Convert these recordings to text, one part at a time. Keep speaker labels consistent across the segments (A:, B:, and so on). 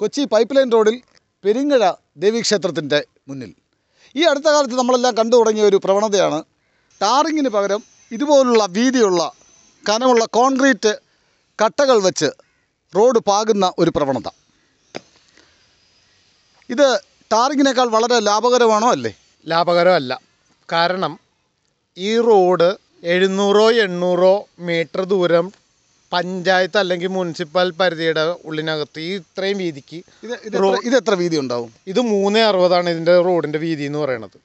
A: Kochi pipe line റോഡിൽ പെരിങ്ങഴ ദേവീക്ഷേത്രത്തിൻ്റെ മുന്നിൽ ഈ അടുത്ത കാലത്ത് നമ്മളെല്ലാം കണ്ടു തുടങ്ങിയ ഒരു പ്രവണതയാണ് ടാറിങ്ങിന് പകരം ഇതുപോലുള്ള വീതിയുള്ള കനമുള്ള കോൺക്രീറ്റ് കട്ടകൾ വെച്ച് റോഡ് പാകുന്ന ഒരു പ്രവണത
B: ഇത് ടാറിങ്ങിനേക്കാൾ വളരെ ലാഭകരമാണോ അല്ലേ ലാഭകരമല്ല കാരണം ഈ റോഡ് എഴുന്നൂറോ എണ്ണൂറോ മീറ്റർ ദൂരം പഞ്ചായത്ത് അല്ലെങ്കിൽ മുനിസിപ്പൽ പരിധിയുടെ ഉള്ളിനകത്ത് ഈ ഇത്രയും വീതിക്ക് ഇത് എത്ര വീതി ഉണ്ടാവും ഇത് മൂന്ന് അറുപതാണ് ഇതിന്റെ റോഡിന്റെ വീതി എന്ന് പറയുന്നത്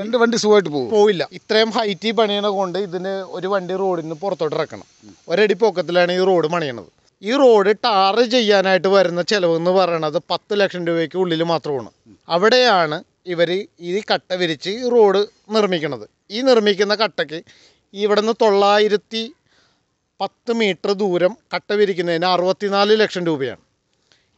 B: രണ്ട് വണ്ടി സുഖമായിട്ട് പോകും പോയില്ല ഇത്രയും ഹൈറ്റിൽ പണിയണ കൊണ്ട് ഇതിന് ഒരു വണ്ടി റോഡിന് പുറത്തോട്ട് ഇറക്കണം ഒരടി പൊക്കത്തിലാണ് ഈ റോഡ് പണിയണത് ഈ റോഡ് ടാർ ചെയ്യാനായിട്ട് വരുന്ന ചിലവ് എന്ന് പറയണത് പത്ത് ലക്ഷം രൂപയ്ക്ക് ഉള്ളിൽ മാത്രമാണ് അവിടെയാണ് ഇവർ ഈ കട്ട വിരിച്ച് റോഡ് നിർമ്മിക്കുന്നത് ഈ നിർമ്മിക്കുന്ന കട്ടയ്ക്ക് നിന്ന് തൊള്ളായിരത്തി പത്ത് മീറ്റർ ദൂരം കട്ട വിരിക്കുന്നതിന് അറുപത്തിനാല് ലക്ഷം രൂപയാണ്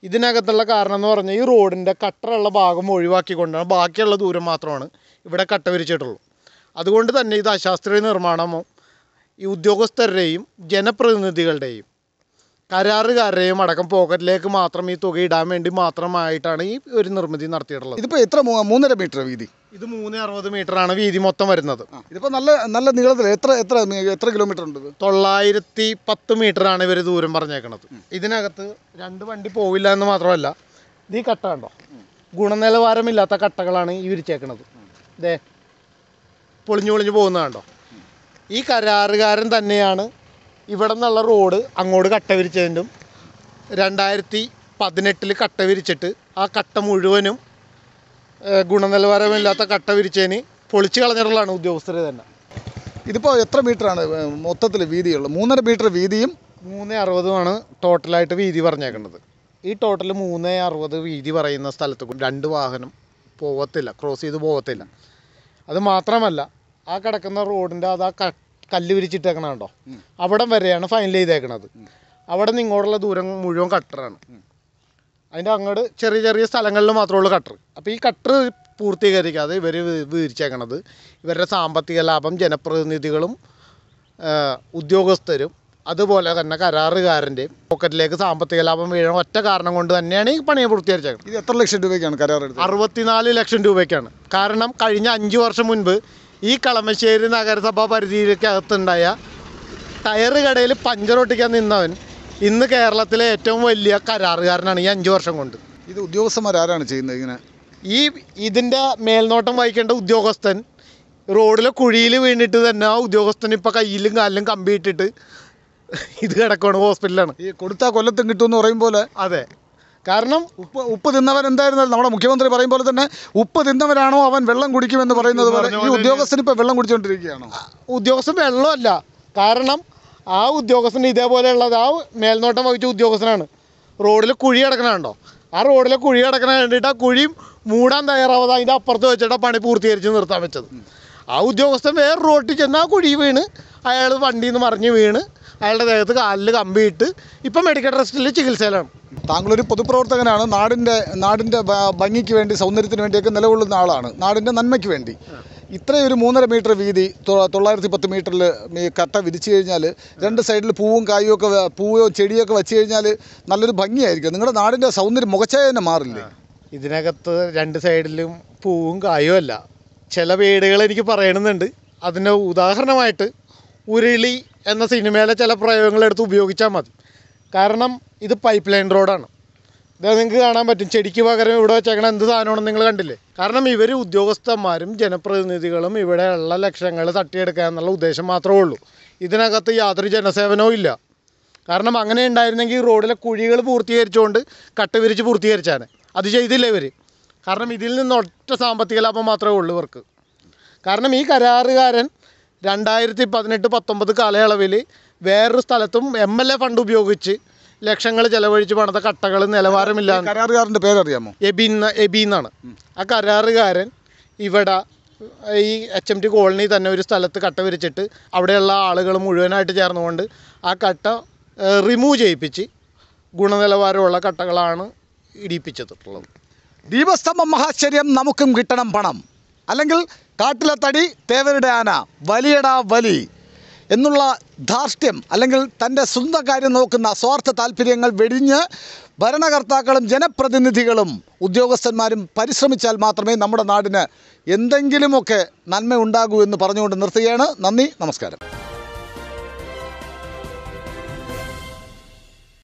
B: ഇതിനകത്തുള്ള കാരണം എന്ന് പറഞ്ഞാൽ ഈ റോഡിൻ്റെ കട്ടറുള്ള ഭാഗം ഒഴിവാക്കിക്കൊണ്ടാണ് ബാക്കിയുള്ള ദൂരം മാത്രമാണ് ഇവിടെ കട്ട വിരിച്ചിട്ടുള്ളൂ അതുകൊണ്ട് തന്നെ ഇത് അശാസ്ത്രീയ നിർമ്മാണമോ ഈ ഉദ്യോഗസ്ഥരുടെയും ജനപ്രതിനിധികളുടെയും കരാറുകാരുടെയും അടക്കം പോക്കറ്റിലേക്ക് മാത്രം ഈ തുക ഇടാൻ വേണ്ടി മാത്രമായിട്ടാണ് ഈ ഒരു നിർമ്മിതി നടത്തിയിട്ടുള്ളത്
A: ഇതിപ്പോൾ എത്ര മൂന്നര മീറ്റർ വീതി ഇത് മൂന്ന് അറുപത്
B: മീറ്റർ ആണ് വീതി മൊത്തം വരുന്നത്
A: ഇതിപ്പോ നല്ല നല്ല നീളത്തിൽ എത്ര എത്ര എത്ര കിലോമീറ്റർ ഉണ്ട്
B: തൊള്ളായിരത്തി പത്ത് മീറ്റർ ആണ് ഇവർ ദൂരം പറഞ്ഞേക്കുന്നത് ഇതിനകത്ത് രണ്ട് വണ്ടി പോവില്ല എന്ന് മാത്രമല്ല ഇത് ഈ കട്ട കണ്ടോ ഗുണനിലവാരമില്ലാത്ത കട്ടകളാണ് ഈ വിരിച്ചേക്കുന്നത് ഇതേ പൊളിഞ്ഞു പൊളിഞ്ഞു പോകുന്നത് കണ്ടോ ഈ കരാറുകാരൻ തന്നെയാണ് ഇവിടെ നിന്നുള്ള റോഡ് അങ്ങോട്ട് കട്ട വിരിച്ചതിൻ്റെ രണ്ടായിരത്തി പതിനെട്ടിൽ കട്ട വിരിച്ചിട്ട് ആ കട്ട മുഴുവനും ഗുണനിലവാരമില്ലാത്ത കട്ട വിരിച്ചേനി പൊളിച്ചു കളഞ്ഞിട്ടുള്ളതാണ് ഉദ്യോഗസ്ഥരെ തന്നെ ഇതിപ്പോൾ എത്ര മീറ്ററാണ് മൊത്തത്തിൽ വീതിയുള്ളത് മൂന്നര മീറ്റർ വീതിയും മൂന്ന് അറുപതുമാണ് ടോട്ടലായിട്ട് വീതി പറഞ്ഞേക്കുന്നത് ഈ ടോട്ടൽ മൂന്ന് അറുപത് വീതി പറയുന്ന സ്ഥലത്ത് രണ്ട് വാഹനം പോകത്തില്ല ക്രോസ് ചെയ്ത് പോകത്തില്ല അത് മാത്രമല്ല ആ കിടക്കുന്ന റോഡിൻ്റെ അത് ആ കല്ല് വിരിച്ചിട്ടേക്കണ കേട്ടോ അവിടം വരെയാണ് ഫൈനൽ ചെയ്തേക്കണത് അവിടെ നിന്ന് ഇങ്ങോട്ടുള്ള ദൂരം മുഴുവൻ കട്ടറാണ് അതിൻ്റെ അങ്ങോട്ട് ചെറിയ ചെറിയ സ്ഥലങ്ങളിൽ മാത്രമേ ഉള്ളൂ കട്ടർ അപ്പോൾ ഈ കട്ടർ പൂർത്തീകരിക്കാതെ ഇവർ വീഴ്ചയാക്കണത് ഇവരുടെ സാമ്പത്തിക ലാഭം ജനപ്രതിനിധികളും ഉദ്യോഗസ്ഥരും അതുപോലെ തന്നെ കരാറുകാരൻ്റെയും പോക്കറ്റിലേക്ക് സാമ്പത്തിക ലാഭം വീഴണ ഒറ്റ കാരണം കൊണ്ട് തന്നെയാണ് ഈ പണിയെ പൂർത്തീകരിച്ചേക്കുന്നത് ഇത് എത്ര ലക്ഷം രൂപയ്ക്കാണ് കരാർ അറുപത്തിനാല് ലക്ഷം രൂപയ്ക്കാണ് കാരണം കഴിഞ്ഞ അഞ്ച് വർഷം മുൻപ് ഈ കളമശ്ശേരി നഗരസഭാ അകത്തുണ്ടായ ടയർ കടയിൽ പഞ്ചർ ഒട്ടിക്കാൻ നിന്നവൻ ഇന്ന് കേരളത്തിലെ ഏറ്റവും വലിയ കരാറുകാരനാണ് ഈ അഞ്ച് വർഷം കൊണ്ട് ഇത് ഉദ്യോഗസ്ഥന്മാരാരാണ് ചെയ്യുന്നത് ഇങ്ങനെ ഈ ഇതിൻ്റെ മേൽനോട്ടം വഹിക്കേണ്ട ഉദ്യോഗസ്ഥൻ റോഡിലെ കുഴിയിൽ വീണിട്ട് തന്നെ ആ ഉദ്യോഗസ്ഥൻ ഇപ്പോൾ കയ്യിലും കാലിലും കമ്പിയിട്ടിട്ട് ഇത് കിടക്കുകയാണ് ഹോസ്പിറ്റലാണ് ഈ കൊടുത്താൽ കൊല്ലത്തും എന്ന് പറയും പോലെ അതെ കാരണം
A: ഉപ്പ് ഉപ്പ് തിന്നവൻ എന്തായിരുന്നാലും നമ്മുടെ മുഖ്യമന്ത്രി പറയും പോലെ തന്നെ ഉപ്പ് തിന്നവനാണോ അവൻ വെള്ളം കുടിക്കുമെന്ന് പറയുന്നത് പോലെ ഈ ഉദ്യോഗസ്ഥൻ
B: ഇപ്പോൾ വെള്ളം കുടിച്ചുകൊണ്ടിരിക്കുകയാണോ ഉദ്യോഗസ്ഥൻ വെള്ളമല്ല കാരണം ആ ഉദ്യോഗസ്ഥന് ഇതേപോലെയുള്ളത് ആ മേൽനോട്ടം വഹിച്ച ഉദ്യോഗസ്ഥനാണ് റോഡിൽ കുഴി കിടക്കണുണ്ടോ ആ റോഡിലെ കുഴി കിടക്കണ വേണ്ടിയിട്ട് ആ കുഴിയും മൂടാൻ തയ്യാറാവാതെ അതിൻ്റെ അപ്പുറത്ത് വെച്ചിട്ട് പണി പൂർത്തീകരിച്ച് നിർത്താൻ വെച്ചത് ആ ഉദ്യോഗസ്ഥൻ വേറെ റോട്ടിൽ ചെന്ന് ആ കുഴി വീണ് അയാൾ വണ്ടിയിൽ നിന്ന് മറിഞ്ഞ് വീണ് അയാളുടെ ദേഹത്ത് കാലിൽ കമ്പിയിട്ട് ഇപ്പം മെഡിക്കൽ ട്രസ്റ്റിൽ ചികിത്സയിലാണ് താങ്കളൊരു പൊതുപ്രവർത്തകനാണ്
A: നാടിൻ്റെ നാടിൻ്റെ ഭംഗിക്ക് വേണ്ടി സൗന്ദര്യത്തിന് വേണ്ടിയൊക്കെ നിലകൊള്ളുന്ന ആളാണ് നാടിൻ്റെ നന്മയ്ക്ക് വേണ്ടി ഇത്രയും ഒരു മൂന്നര മീറ്റർ വീതി തൊള്ളായിരത്തി പത്ത് മീറ്ററിൽ കട്ട വിരിച്ചു കഴിഞ്ഞാൽ രണ്ട് സൈഡിൽ പൂവും കായും ഒക്കെ പൂവോ ചെടിയൊക്കെ വെച്ച് കഴിഞ്ഞാൽ നല്ലൊരു ഭംഗിയായിരിക്കും നിങ്ങളുടെ നാടിൻ്റെ സൗന്ദര്യം
B: മുഖച്ചായ തന്നെ മാറില്ലേ ഇതിനകത്ത് രണ്ട് സൈഡിലും പൂവും കായും അല്ല ചില വീടുകൾ എനിക്ക് പറയണമെന്നുണ്ട് അതിൻ്റെ ഉദാഹരണമായിട്ട് ഉരുളി എന്ന സിനിമയിലെ ചില പ്രയോഗങ്ങളെടുത്ത് ഉപയോഗിച്ചാൽ മതി കാരണം ഇത് പൈപ്പ് ലൈൻ റോഡാണ് ഇതാ നിങ്ങൾക്ക് കാണാൻ പറ്റും ചെടിക്ക് പകരം ഇവിടെ വെച്ചേക്കണ എന്ത് സാധനമാണെന്ന് നിങ്ങൾ കണ്ടില്ലേ കാരണം ഇവർ ഉദ്യോഗസ്ഥന്മാരും ജനപ്രതിനിധികളും ഇവിടെയുള്ള ലക്ഷങ്ങൾ തട്ടിയെടുക്കുക എന്നുള്ള ഉദ്ദേശം മാത്രമേ ഉള്ളൂ ഇതിനകത്ത് യാതൊരു ജനസേവനവും ഇല്ല കാരണം അങ്ങനെ ഉണ്ടായിരുന്നെങ്കിൽ റോഡിലെ കുഴികൾ പൂർത്തീകരിച്ചുകൊണ്ട് കട്ട് വിരിച്ച് പൂർത്തീകരിച്ചാണ് അത് ചെയ്തില്ല ഇവർ കാരണം ഇതിൽ നിന്ന് ഒറ്റ സാമ്പത്തിക ലാഭം മാത്രമേ ഉള്ളൂ ഇവർക്ക് കാരണം ഈ കരാറുകാരൻ രണ്ടായിരത്തി പതിനെട്ട് പത്തൊമ്പത് കാലയളവിൽ വേറൊരു സ്ഥലത്തും എം എൽ എ ഫണ്ട് ഉപയോഗിച്ച് ലക്ഷങ്ങൾ ചെലവഴിച്ച് പണത്തെ കട്ടകൾ നിലവാരമില്ല കരാറുകാരൻ്റെ പേരറിയാമോ എബി എബി എന്നാണ് ആ കരാറുകാരൻ ഇവിടെ ഈ എച്ച് എം ടി കോളനി തന്നെ ഒരു സ്ഥലത്ത് കട്ട വിരിച്ചിട്ട് അവിടെയുള്ള ആളുകൾ മുഴുവനായിട്ട് ചേർന്നുകൊണ്ട് ആ കട്ട റിമൂവ് ചെയ്യിപ്പിച്ച് ഗുണനിലവാരമുള്ള കട്ടകളാണ്
A: ഇടിപ്പിച്ചിട്ടുള്ളത് ദീപസ്തംഭം മഹാശ്ചര്യം നമുക്കും കിട്ടണം പണം അല്ലെങ്കിൽ കാട്ടിലെ തടി തേവരുടെ ആന വലിയടാ വലി എന്നുള്ള ധാർഷ്ട്യം അല്ലെങ്കിൽ തൻ്റെ സ്വന്തം കാര്യം നോക്കുന്ന സ്വാർത്ഥ താല്പര്യങ്ങൾ വെടിഞ്ഞ് ഭരണകർത്താക്കളും ജനപ്രതിനിധികളും ഉദ്യോഗസ്ഥന്മാരും പരിശ്രമിച്ചാൽ മാത്രമേ നമ്മുടെ നാടിന് എന്തെങ്കിലുമൊക്കെ നന്മ ഉണ്ടാകൂ എന്ന് പറഞ്ഞുകൊണ്ട് നിർത്തുകയാണ് നന്ദി നമസ്കാരം